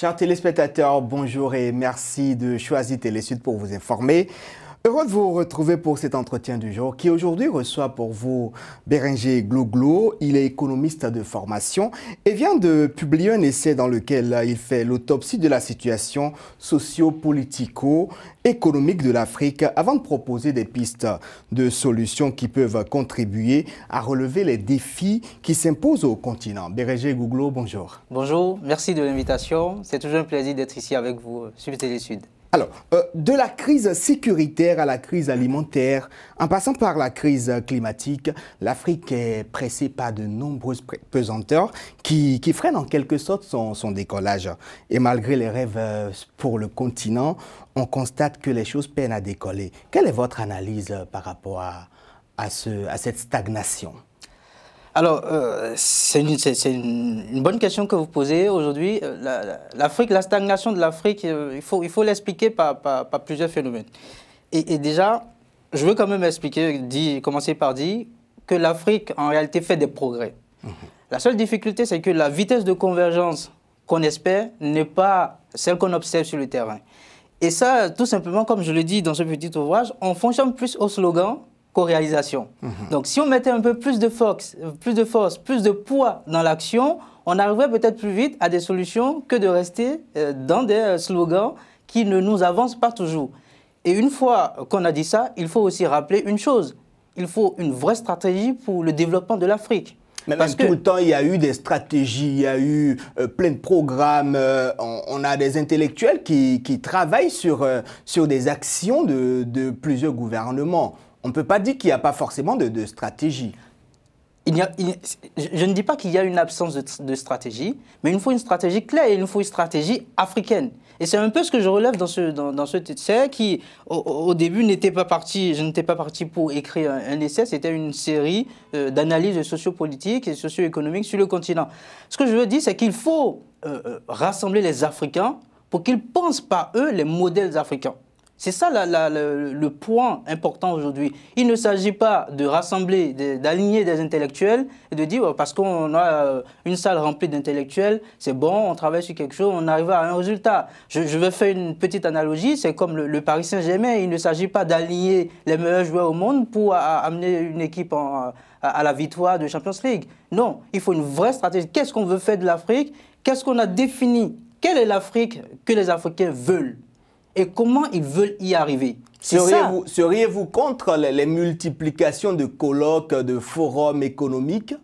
Chers téléspectateurs, bonjour et merci de choisir Télésud pour vous informer. Heureux de vous retrouver pour cet entretien du jour qui aujourd'hui reçoit pour vous Béringer Gloglo. Il est économiste de formation et vient de publier un essai dans lequel il fait l'autopsie de la situation socio-politico-économique de l'Afrique avant de proposer des pistes de solutions qui peuvent contribuer à relever les défis qui s'imposent au continent. Béringer Gloglo, bonjour. Bonjour, merci de l'invitation. C'est toujours un plaisir d'être ici avec vous sur Télé Sud. Alors, euh, de la crise sécuritaire à la crise alimentaire, en passant par la crise climatique, l'Afrique est pressée par de nombreuses pesanteurs qui, freinent en quelque sorte son, décollage. Et malgré les rêves euh, pour le continent, on constate que les choses peinent à décoller. Quelle est votre analyse euh, par rapport à cette stagnation alors, euh, c'est une, bonne question que vous posez aujourd'hui. Euh, L'Afrique, la, stagnation de l'Afrique, euh, il faut l'expliquer il faut par, plusieurs phénomènes. Et, déjà, je veux quand même expliquer, commencer par dire que l'Afrique, en réalité, fait des progrès. Mhm. La seule difficulté, c'est que la vitesse de convergence qu'on espère n'est pas celle qu'on observe sur le terrain. Et ça, tout simplement, comme je le dis dans ce petit ouvrage, on fonctionne plus au slogan qu'aux mhm. Donc si on mettait un peu plus de, force, plus de force, plus de poids dans l'action, on arriverait peut-être plus vite à des solutions que de rester euh, dans des euh, slogans qui ne nous avancent pas toujours. Et une fois qu'on a dit ça, il faut aussi rappeler une chose. Il faut une vraie stratégie pour le développement de l'Afrique. Mais Parce que... tout le temps, il y a eu des stratégies, il y a eu euh, plein de programmes. on, a des intellectuels qui, travaillent sur, sur des actions de plusieurs gouvernements on ne peut pas dire qu'il n'y a pas forcément de, stratégie. Il je ne dis pas qu'il y a une absence de, stratégie, mais il nous faut une stratégie claire et il nous faut une stratégie africaine. Et c'est un peu ce que je relève dans ce, dans, ce essai qui, au, début, n'était pas parti, je n'étais pas parti pour écrire un, essai, c'était une série euh, d'analyses sociopolitiques et socio-économiques sur le continent. Ce que je veux dire, c'est qu'il faut euh, euh, rassembler les Africains pour qu'ils pensent par eux les modèles africains. C'est ça le, point important aujourd'hui. Il ne s'agit pas de rassembler, d'aligner des intellectuels et de dire, oh, parce qu'on a euh, une salle remplie d'intellectuels, c'est bon, on travaille sur quelque chose, on arrive à un résultat. Je, vais faire une petite analogie, c'est comme le, Paris Saint-Germain, il ne s'agit pas d'aligner les meilleurs joueurs au monde pour amener une équipe à la victoire de Champions League. Non, il faut une vraie stratégie. Qu'est-ce qu'on veut faire de l'Afrique Qu'est-ce qu'on a défini Quelle est l'Afrique que les Africains veulent et comment ils veulent y arriver. Seriez-vous contre les, multiplications de colloques, de forums économiques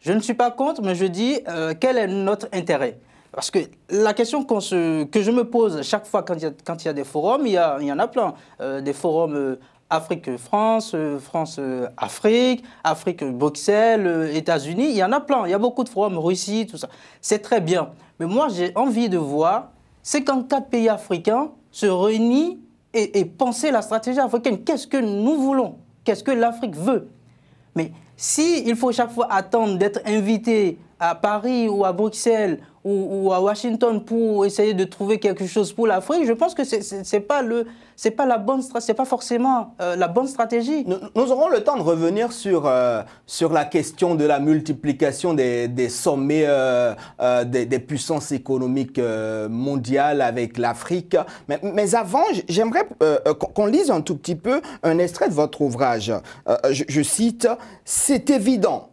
Je ne suis pas contre, mais je dis euh, quel est notre intérêt parce que la question que je me pose chaque fois quand il y a, des forums, il y, en a plein. Euh, des forums euh, Afrique-France, France-Afrique, Afrique-Bruxelles, États-Unis, il y en a plein. Il y a beaucoup de forums, Russie, tout ça. C'est très bien. Mais moi, j'ai envie de voir 54 pays africains se réunir et, penser la stratégie africaine. Qu'est-ce que nous voulons Qu'est-ce que l'Afrique veut Mais si il faut chaque fois attendre d'être invité à Paris ou à Bruxelles ou, à Washington pour essayer de trouver quelque chose pour l'Afrique, je pense que c'est pas, le, pas, la bonne, pas forcément euh, la bonne stratégie. Nous, aurons le temps de revenir sur, euh, sur la question de la multiplication des, sommets euh, des, puissances économiques mondiales avec l'Afrique. Mais, avant, j'aimerais qu'on lise un tout petit peu un extrait de votre ouvrage. je cite, C'est évident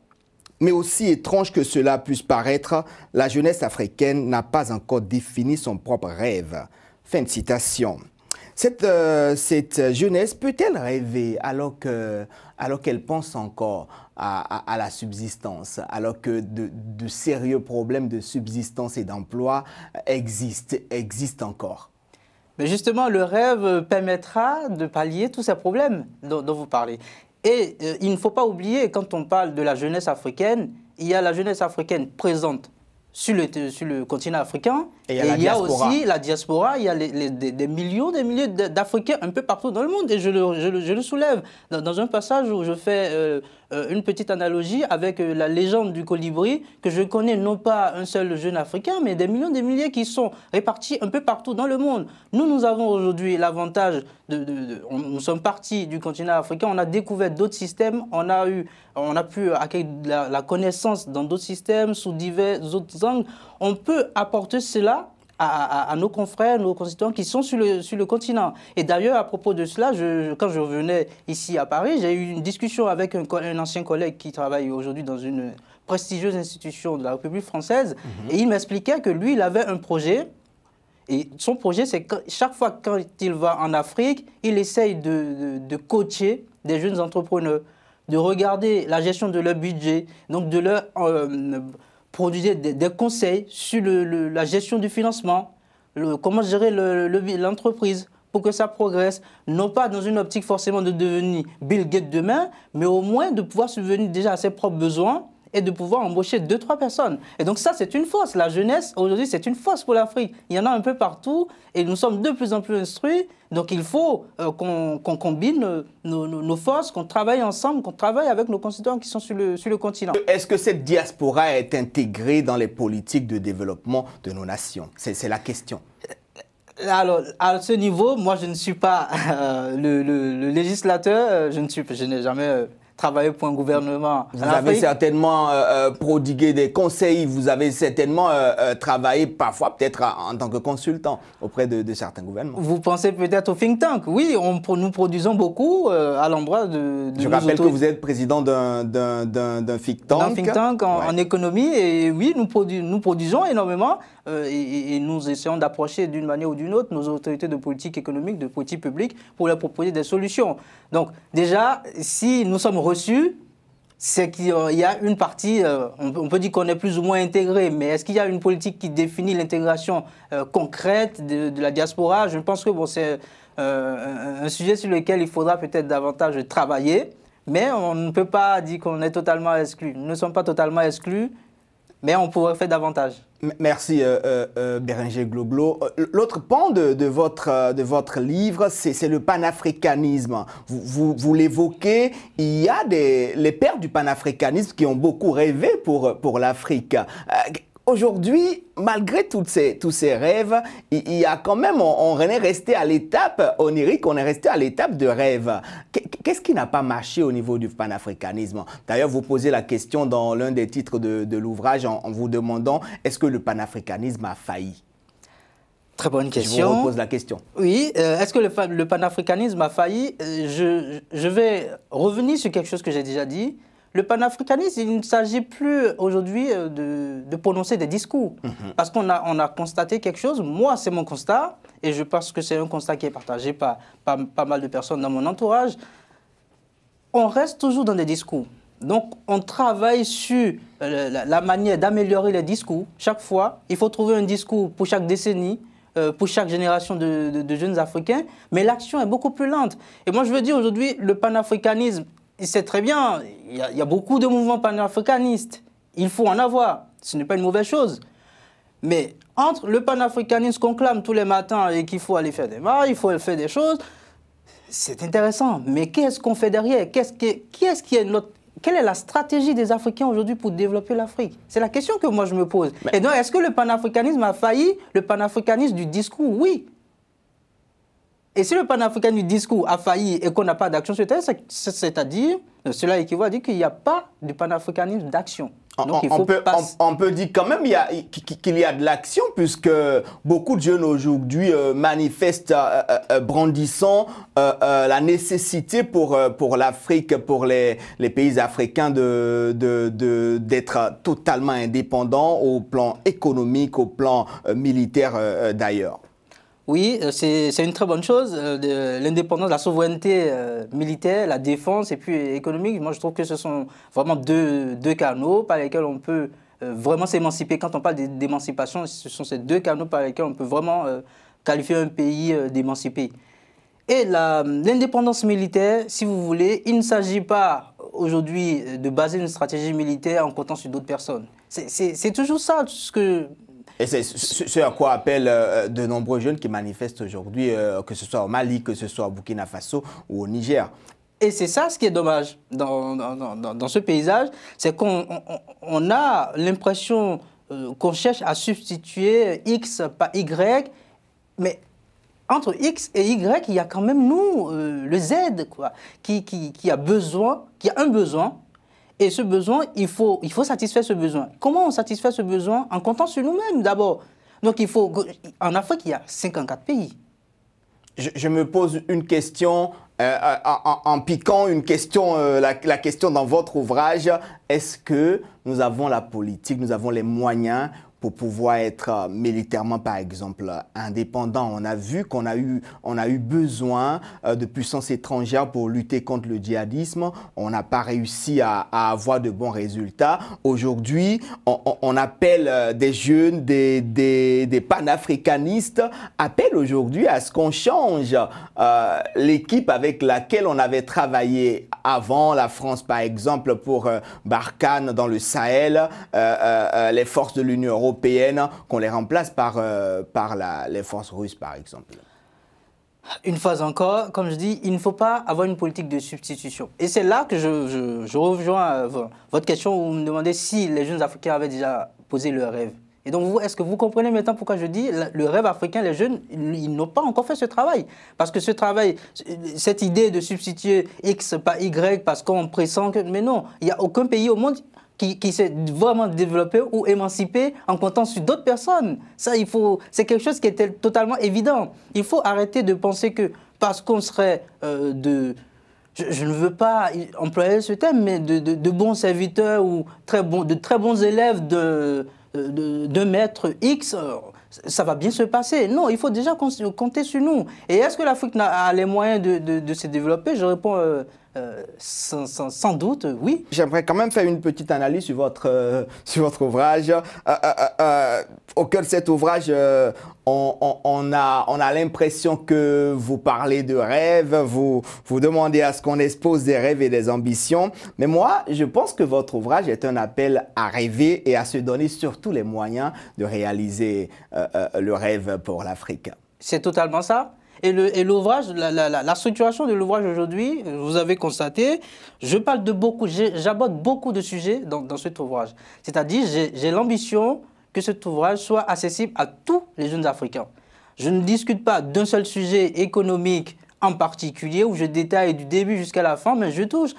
mais aussi étrange que cela puisse paraître, la jeunesse africaine n'a pas encore défini son propre rêve. Fin de citation. Cette, euh, cette jeunesse peut-elle rêver alors qu'elle alors pense encore à, la subsistance, alors que de, sérieux problèmes de subsistance et d'emploi existent, existent encore mais justement, le rêve permettra de pallier tous ces problèmes dont vous parlez. Et euh, il ne faut pas oublier, quand on parle de la jeunesse africaine, il y a la jeunesse africaine présente sur le, sur le continent africain, et il y a, aussi la diaspora, il y a des, des, millions, des milliers d'Africains un peu partout dans le monde, et je le, je le, soulève dans, un passage où je fais euh, euh, une petite analogie avec euh, la légende du colibri que je connais non pas un seul jeune africain, mais des millions, des milliers qui sont répartis un peu partout dans le monde. Nous, nous avons aujourd'hui l'avantage de, nous sommes partis du continent africain, on a découvert d'autres systèmes, on a eu, on a pu acquérir la, la connaissance dans d'autres systèmes sous divers autres angles. On peut apporter cela à, nos confrères, nos concitoyens qui sont sur le, sur le continent. Et d'ailleurs, à propos de cela, je, quand je revenais ici à Paris, j'ai eu une discussion avec un, ancien collègue qui travaille aujourd'hui dans une prestigieuse institution de la République française, mhm. et il m'expliquait que lui, il avait un projet. Et son projet, c'est que chaque fois quand il va en Afrique, il essaye de, de, coacher des jeunes entrepreneurs de regarder la gestion de leur budget, donc de leur euh, produire des, conseils sur la gestion du financement, comment gérer l'entreprise pour que ça progresse, non pas dans une optique forcément de devenir Bill Gates demain, mais au moins de pouvoir subvenir déjà à ses propres besoins et de pouvoir embaucher deux, trois personnes. Et donc ça, c'est une force. La jeunesse, aujourd'hui, c'est une force pour l'Afrique. Il y en a un peu partout et nous sommes de plus en plus instruits. Donc il faut euh, qu'on combine euh, nos, nos, forces, qu'on travaille ensemble, qu'on travaille avec nos concitoyens qui sont sur le, sur le continent. Est-ce que cette diaspora est intégrée dans les politiques de développement de nos nations C'est la question. Euh, alors, à ce niveau, moi, je ne suis pas le, le, législateur, je ne suis, je n'ai jamais travailler pour un gouvernement. Vous avez certainement euh, euh, prodigué des conseils, vous avez certainement euh, travaillé parfois peut-être en tant que consultant auprès de, certains gouvernements. Vous pensez peut-être au think tank. Oui, on, nous produisons beaucoup à l'endroit de, Je rappelle que vous êtes président d'un think tank. D'un think tank en, économie et oui, nous, nous produisons énormément euh, et, nous essayons d'approcher d'une manière ou d'une autre nos autorités de politique économique, de politique publique, pour leur proposer des solutions. Donc déjà, si nous sommes reçus, c'est qu'il y a une partie, euh, on peut dire qu'on est plus ou moins intégré, mais est-ce qu'il y a une politique qui définit l'intégration euh, concrète de, la diaspora Je pense que bon, c'est un sujet sur lequel il faudra peut-être davantage travailler, mais on ne peut pas dire qu'on est totalement exclu. Nous ne sommes pas totalement exclus, mais on pourrait faire davantage. Merci euh, euh, euh Globlo. Euh, l'autre pan de, votre, euh, de votre livre, c'est le panafricanisme. Vous, vous, l'évoquez, il y a des, les pères du panafricanisme qui ont beaucoup rêvé pour, pour l'Afrique aujourd'hui, malgré toutes ces, tous ces rêves, il, y a quand même, on, est resté à l'étape onirique, on est resté à l'étape de rêve. Qu'est-ce qui n'a pas marché au niveau du panafricanisme D'ailleurs, vous posez la question dans l'un des titres de, de l'ouvrage en, vous demandant est-ce que le panafricanisme a failli Très bonne question. Je vous repose la question. Oui, euh, est-ce que le, le, panafricanisme a failli euh, je, je vais revenir sur quelque chose que j'ai déjà dit. Le panafricanisme, il ne s'agit plus aujourd'hui euh, de, de, prononcer des discours. Mhm. Parce qu'on a, on a constaté quelque chose. Moi, c'est mon constat, et je pense que c'est un constat qui est partagé par, pas mal de personnes dans mon entourage. On reste toujours dans des discours. Donc, on travaille sur euh, la, manière d'améliorer les discours. Chaque fois, il faut trouver un discours pour chaque décennie, euh, pour chaque génération de, de, de jeunes Africains. Mais l'action est beaucoup plus lente. Et moi, je veux dire aujourd'hui, le panafricanisme – C'est très bien, il y, a, beaucoup de mouvements panafricanistes. Il faut en avoir. Ce n'est pas une mauvaise chose. Mais entre le panafricanisme qu'on clame tous les matins et qu'il faut aller faire des marches, il faut faire des choses, c'est intéressant. Mais qu'est-ce qu'on fait derrière qui est qui est notre, Quelle est la stratégie des Africains aujourd'hui pour développer l'Afrique C'est la question que moi je me pose. Et donc, est-ce que le panafricanisme a failli Le panafricanisme du discours, oui. Et si le panafricain du discours a failli et qu'on n'a pas d'action sur terre, c'est-à-dire, cela équivaut à dire qu'il n'y a pas de panafricanisme d'action. on, peut, dire quand même qu'il y a de l'action, puisque beaucoup de jeunes aujourd'hui euh, manifestent euh, euh, brandissant la nécessité pour, pour l'Afrique, pour les, pays africains d'être de, totalement indépendants au plan économique, au plan militaire d'ailleurs. Oui, euh, c'est une très bonne chose. Euh, l'indépendance, la souveraineté euh, militaire, la défense et puis économique, moi je trouve que ce sont vraiment deux, canaux par lesquels on peut vraiment s'émanciper. Quand on parle d'émancipation, ce sont ces deux canaux par lesquels on peut vraiment qualifier un pays d'émancipé. Et l'indépendance militaire, si vous voulez, il ne s'agit pas aujourd'hui de baser une stratégie militaire en comptant sur d'autres personnes. C'est toujours ça ce que et c'est ce à quoi appellent euh, de nombreux jeunes qui manifestent aujourd'hui, euh, que ce soit au Mali, que ce soit au Burkina Faso ou au Niger. Et c'est ça ce qui est dommage dans, ce paysage, c'est qu'on a l'impression euh, qu'on cherche à substituer X par Y, mais entre X et Y, il y a quand même nous, le Z, quoi, qui, qui a besoin, qui a un besoin et ce besoin, il faut, il faut satisfaire ce besoin. Comment on satisfait ce besoin En comptant sur nous-mêmes d'abord. Donc il faut. En Afrique, il y a 54 pays. Je, me pose une question euh, euh, en, piquant une question, euh, la, question dans votre ouvrage est-ce que nous avons la politique, nous avons les moyens pour pouvoir être euh, militairement, par exemple, indépendant. On a vu qu'on a eu, a eu besoin euh, de puissances étrangères pour lutter contre le djihadisme. On n'a pas réussi à, avoir de bons résultats. Aujourd'hui, on, appelle euh, des jeunes, des, des, panafricanistes, appellent aujourd'hui à ce qu'on change l'équipe avec laquelle on avait travaillé avant, la France, par exemple, pour bah, Barkhane dans le Sahel, euh, euh, euh, les forces de l'Union européenne, qu'on les remplace par, par les forces russes, par exemple une fois encore, comme je dis, il ne faut pas avoir une politique de substitution. Et c'est là que je, je rejoins votre question où vous me demandez si les jeunes Africains avaient déjà posé leur rêve. Et donc, est-ce que vous comprenez maintenant pourquoi je dis le rêve africain, les jeunes, ils n'ont pas encore fait ce travail Parce que ce travail, cette idée de substituer X par Y parce qu'on pressent que. Mais non, il n'y a aucun pays au monde qui, s'est vraiment développé ou émancipé en comptant sur d'autres personnes. Ça, il faut, c'est quelque chose qui était totalement évident. Il faut arrêter de penser que parce qu'on serait euh, de, je, ne veux pas employer ce thème, mais de, bons serviteurs ou très de très bons élèves de, 2 mètres X, euh, ça va bien se passer. Non, il faut déjà compter sur nous. Et est-ce que l'Afrique a les moyens de, de se développer Je réponds euh, euh, sans, doute, euh, oui. J'aimerais quand même faire une petite analyse sur votre, euh, sur votre ouvrage. au cœur de cet ouvrage, on, on, on, a, on a l'impression que vous parlez de rêves, vous, vous demandez à ce qu'on expose des rêves et des ambitions. Mais moi, je pense que votre ouvrage est un appel à rêver et à se donner surtout les moyens de réaliser le rêve pour l'Afrique. C'est totalement ça. Et l'ouvrage, la, la, la, la, structuration de l'ouvrage aujourd'hui, vous avez constaté, je parle de beaucoup, j'aborde beaucoup de sujets dans, dans cet ouvrage. C'est-à-dire, j'ai l'ambition que cet ouvrage soit accessible à tous les jeunes Africains. Je ne discute pas d'un seul sujet économique en particulier où je détaille du début jusqu'à la fin, mais je touche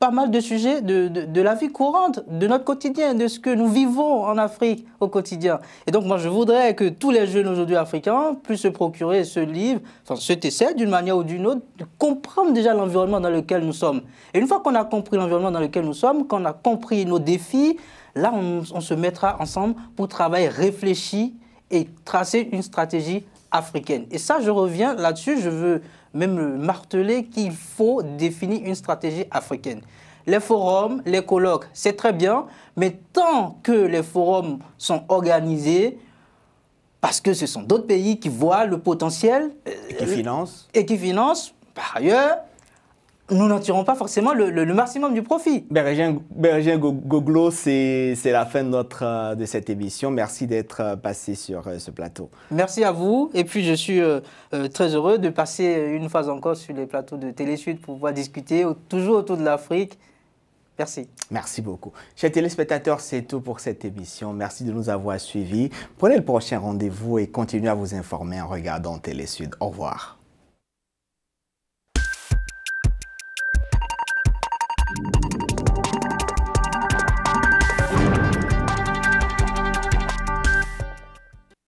pas mal de sujets de, de, la vie courante, de notre quotidien, de ce que nous vivons en Afrique au quotidien. Et donc moi je voudrais que tous les jeunes aujourd'hui africains puissent se procurer ce livre, enfin cet essai d'une manière ou d'une autre, de comprendre déjà l'environnement dans lequel nous sommes. Et une fois qu'on a compris l'environnement dans lequel nous sommes, qu'on a compris nos défis, là on, on se mettra ensemble pour travailler réfléchi et tracer une stratégie africaine. Et ça je reviens là-dessus, je veux même martelé qu'il faut définir une stratégie africaine. Les forums, les colloques, c'est très bien, mais tant que les forums sont organisés, parce que ce sont d'autres pays qui voient le potentiel. Et qui financent. Et qui financent, par ailleurs, nous n'en tirons pas forcément le, maximum du profit. Bergin Goglo, c'est la fin de, notre, euh, de cette émission. Merci d'être euh, passé sur euh, ce plateau. Merci à vous. Et puis, je suis très heureux de passer une fois encore sur les plateaux de Télésud pour pouvoir discuter toujours autour de l'Afrique. Merci. Merci beaucoup. Chers téléspectateurs, c'est tout pour cette émission. Merci de nous avoir suivis. Prenez le prochain rendez-vous et continuez à vous informer en regardant Télésud. Au revoir.